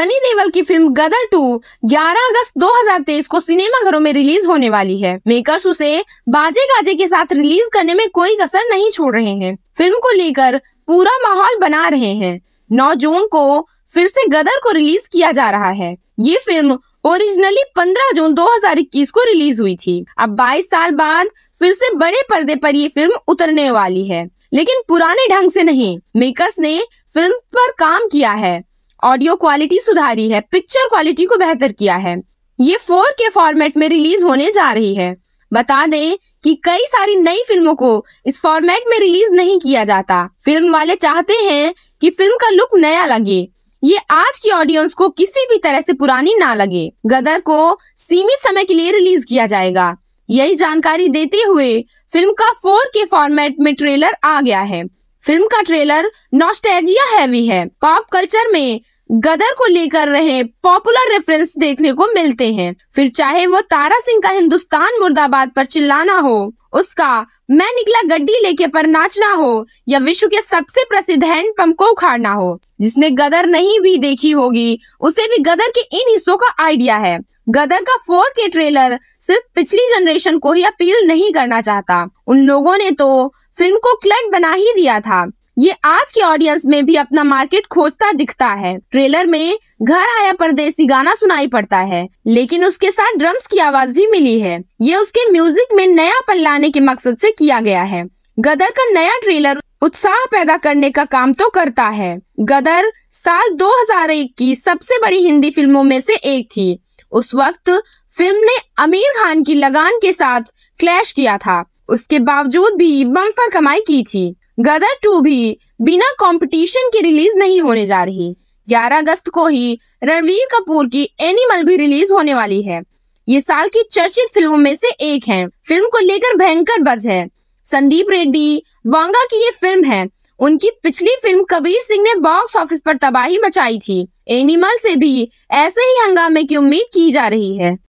सनी देवल की film Gadar to 11 अगस्त 2023 को cinema घरों में रिलीज होने वाली है मेकर्स उसे बाजे गाजे के साथ रिलीज करने में कोई कसर नहीं छोड़ रहे हैं फिल्म को लेकर पूरा माहौल बना रहे हैं 9 जून को फिर से गदर को रिलीज किया जा रहा है ये फिल्म ओरिजिनली 15 जून 2021 को रिलीज हुई थी अब 22 साल बाद फिर से बड़े पर्दे पर ये फिल्म उतरने वाली है लेकिन पुराने ढंग से नहीं मेकर्स ने फिल्म पर काम किया है ऑडियो क्वालिटी सुधारी है पिक्चर क्वालिटी को बेहतर किया है ये फोर के फॉर्मेट में रिलीज होने जा रही है बता दें कि कई सारी नई फिल्मों को इस फॉर्मेट में रिलीज नहीं किया जाता फिल्म वाले चाहते हैं कि फिल्म का लुक नया लगे ये आज की ऑडियंस को किसी भी तरह से पुरानी ना लगे गदर को सीमित समय के लिए रिलीज किया जाएगा यही जानकारी देते हुए फिल्म का फोर के फॉर्मेट में ट्रेलर आ गया है फिल्म का ट्रेलर नॉस्टैजिया हैवी है पॉप कल्चर में गदर को लेकर रहे पॉपुलर रेफरेंस देखने को मिलते हैं फिर चाहे वो तारा सिंह का हिंदुस्तान मुर्दाबाद पर चिल्लाना हो उसका मैं निकला गड्डी लेके पर नाचना हो या विश्व के सबसे प्रसिद्ध हैंडपंप को उखाड़ना हो जिसने गदर नहीं भी देखी होगी उसे भी गदर के इन हिस्सों का आइडिया है गदर का फोर के ट्रेलर सिर्फ पिछली जनरेशन को ही अपील नहीं करना चाहता उन लोगों ने तो फिल्म को क्लट बना ही दिया था ये आज के ऑडियंस में भी अपना मार्केट खोजता दिखता है ट्रेलर में घर आया परदेसी गाना सुनाई पड़ता है लेकिन उसके साथ ड्रम्स की आवाज भी मिली है ये उसके म्यूजिक में नया पल लाने के मकसद से किया गया है गदर का नया ट्रेलर उत्साह पैदा करने का काम तो करता है गदर साल 2001 की सबसे बड़ी हिंदी फिल्मों में से एक थी उस वक्त फिल्म ने आमिर खान की लगान के साथ क्लैश किया था उसके बावजूद भी बम्फर कमाई की थी गदर टू भी बिना कंपटीशन के रिलीज नहीं होने जा रही 11 अगस्त को ही रणवीर कपूर की एनिमल भी रिलीज होने वाली है ये साल की चर्चित फिल्मों में से एक है फिल्म को लेकर भयंकर बज है संदीप रेड्डी वांगा की ये फिल्म है उनकी पिछली फिल्म कबीर सिंह ने बॉक्स ऑफिस पर तबाही मचाई थी एनिमल से भी ऐसे ही हंगामे की उम्मीद की जा रही है